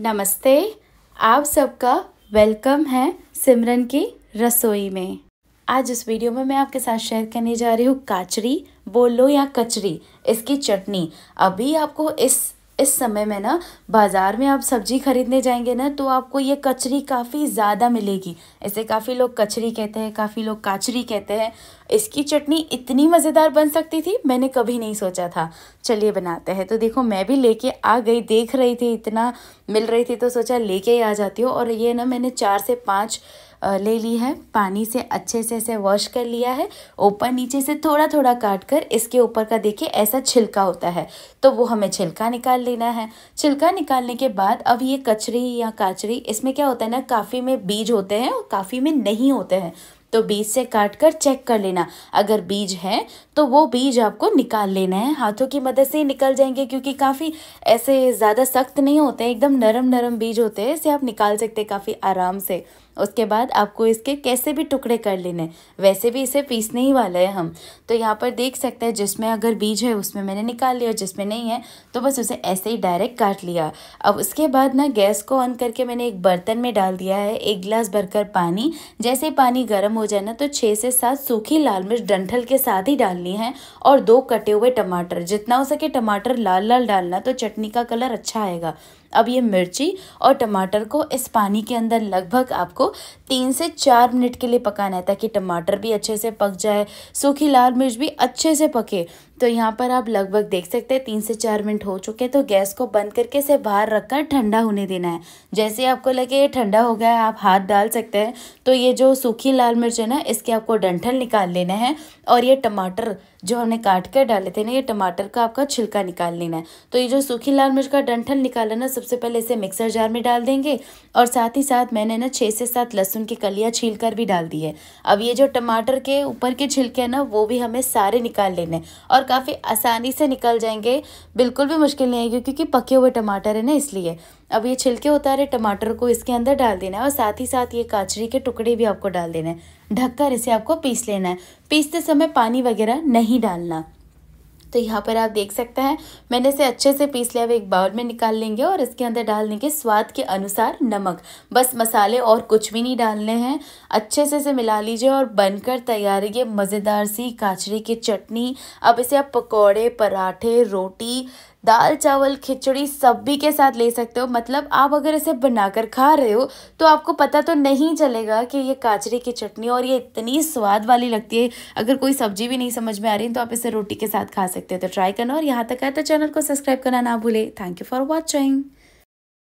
नमस्ते आप सबका वेलकम है सिमरन की रसोई में आज इस वीडियो में मैं आपके साथ शेयर करने जा रही हूँ काचरी बोलो या कचरी इसकी चटनी अभी आपको इस इस समय में ना बाज़ार में आप सब्जी खरीदने जाएंगे ना तो आपको ये कचरी काफ़ी ज़्यादा मिलेगी ऐसे काफ़ी लोग कचरी कहते हैं काफ़ी लोग काचरी कहते हैं इसकी चटनी इतनी मज़ेदार बन सकती थी मैंने कभी नहीं सोचा था चलिए बनाते हैं तो देखो मैं भी लेके आ गई देख रही थी इतना मिल रही थी तो सोचा लेके ही आ जाती हूँ और ये ना मैंने चार से पाँच ले ली है पानी से अच्छे से इसे वॉश कर लिया है ऊपर नीचे से थोड़ा थोड़ा काट कर इसके ऊपर का देखिए ऐसा छिलका होता है तो वो हमें छिलका निकाल लेना है छिलका निकालने के बाद अब ये कचरी या काचरी इसमें क्या होता है ना काफ़ी में बीज होते हैं और काफ़ी में नहीं होते हैं तो बीज से काट कर चेक कर लेना अगर बीज है तो वो बीज आपको निकाल लेना है हाथों की मदद से ही निकल जाएंगे क्योंकि काफ़ी ऐसे ज़्यादा सख्त नहीं होते एकदम नरम नरम बीज होते हैं इसे आप निकाल सकते हैं काफ़ी आराम से उसके बाद आपको इसके कैसे भी टुकड़े कर लेने वैसे भी इसे पीसने ही वाला है हम तो यहाँ पर देख सकते हैं जिसमें अगर बीज है उसमें मैंने निकाल लिया जिसमें नहीं है तो बस उसे ऐसे ही डायरेक्ट काट लिया अब उसके बाद ना गैस को ऑन करके मैंने एक बर्तन में डाल दिया है एक गिलास भरकर पानी जैसे पानी गर्म हो जाए ना तो छः से सात सूखी लाल मिर्च डंठल के साथ ही डालनी है और दो कटे हुए टमाटर जितना हो सके टमाटर लाल लाल डालना तो चटनी का कलर अच्छा आएगा अब ये मिर्ची और टमाटर को इस पानी के अंदर लगभग आपको तीन से चार मिनट के लिए पकाना है ताकि टमाटर भी अच्छे से पक जाए सूखी लाल मिर्च भी अच्छे से पके तो यहाँ पर आप लगभग देख सकते हैं तीन से चार मिनट हो चुके हैं तो गैस को बंद करके इसे बाहर रखकर ठंडा होने देना है जैसे आपको लगे ये ठंडा हो गया आप हाथ डाल सकते हैं तो ये जो सूखी लाल मिर्च मिर्च है ना इसके आपको डंठल निकाल लेना है और ये टमाटर जो हमने काट कर डाले थे ना ये टमाटर का आपका छिलका निकाल लेना है तो ये जो सूखी लाल मिर्च का डंठल निकाला ना सबसे पहले इसे मिक्सर जार में डाल देंगे और साथ ही साथ मैंने ना छः से सात लहसुन की कलियाँ छील कर भी डाल दी है अब ये जो टमाटर के ऊपर के छिलके हैं ना वो भी हमें सारे निकाल लेने और काफ़ी आसानी से निकल जाएंगे बिल्कुल भी मुश्किल नहीं आएगी क्योंकि पके हुए टमाटर है ना इसलिए अब ये छिलके उतारे टमाटर को इसके अंदर डाल देना है और साथ ही साथ ये काचरी के टुकड़े भी आपको डाल देना है ढककर इसे आपको पीस लेना है पीसते समय पानी वगैरह नहीं डालना तो यहाँ पर आप देख सकते हैं मैंने इसे अच्छे से पीस लिया अब एक बाउल में निकाल लेंगे और इसके अंदर डाल देंगे स्वाद के अनुसार नमक बस मसाले और कुछ भी नहीं डालने हैं अच्छे से इसे मिला लीजिए और बनकर तैयार है ये मज़ेदार सी काचरी की चटनी अब इसे आप पकौड़े पराठे रोटी दाल चावल खिचड़ी भी के साथ ले सकते हो मतलब आप अगर इसे बनाकर खा रहे हो तो आपको पता तो नहीं चलेगा कि ये काचरी की चटनी और ये इतनी स्वाद वाली लगती है अगर कोई सब्जी भी नहीं समझ में आ रही तो आप इसे रोटी के साथ खा सकते हो तो ट्राई करना और यहाँ तक आए तो चैनल को सब्सक्राइब करना ना भूले थैंक यू फॉर वॉचिंग